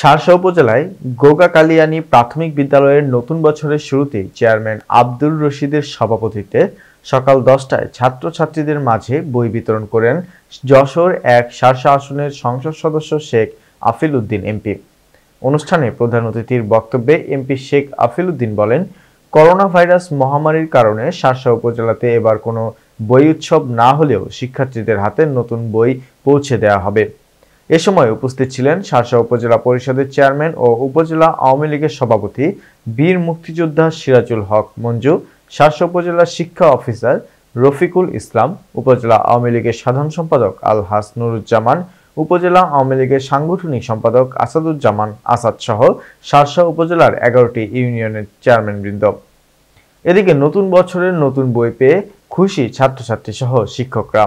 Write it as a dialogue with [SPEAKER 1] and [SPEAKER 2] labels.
[SPEAKER 1] সারসা উপজেলায় গোগা কালিয়ানি প্রাথমিক বিদ্যালয়ের নতুন বছরের শুরুতেই চেয়ারম্যান আব্দুর রশিদের সভাপতিত্বে সকাল দশটায় ছাত্রছাত্রীদের মাঝে বই বিতরণ করেন যশোর এক সারসা আসনের সংসদ সদস্য শেখ আফিল উদ্দিন এমপি অনুষ্ঠানে প্রধান অতিথির বক্তব্যে এমপি শেখ আফিল উদ্দিন বলেন করোনা ভাইরাস মহামারীর কারণে সারসা উপজেলাতে এবার কোনো বই উৎসব না হলেও শিক্ষার্থীদের হাতে নতুন বই পৌঁছে দেওয়া হবে এ সময় উপস্থিত ছিলেন শার্শা উপজেলা পরিষদের চেয়ারম্যান ও উপজেলা আওয়ামী লীগের সভাপতি বীর মুক্তিযোদ্ধা সিরাজুল হক মঞ্জু শার্শা উপজেলা শিক্ষা অফিসার রফিকুল ইসলাম উপজেলা আওয়ামী লীগের সাধারণ সম্পাদক আল হাস নুরুজ্জামান উপজেলা আওয়ামী লীগের সাংগঠনিক সম্পাদক আসাদুজ্জামান আসাদ সহ শার্শা উপজেলার এগারোটি ইউনিয়নের চেয়ারম্যান বৃন্দ এদিকে নতুন বছরের নতুন বই পেয়ে খুশি ছাত্রছাত্রী সহ শিক্ষকরা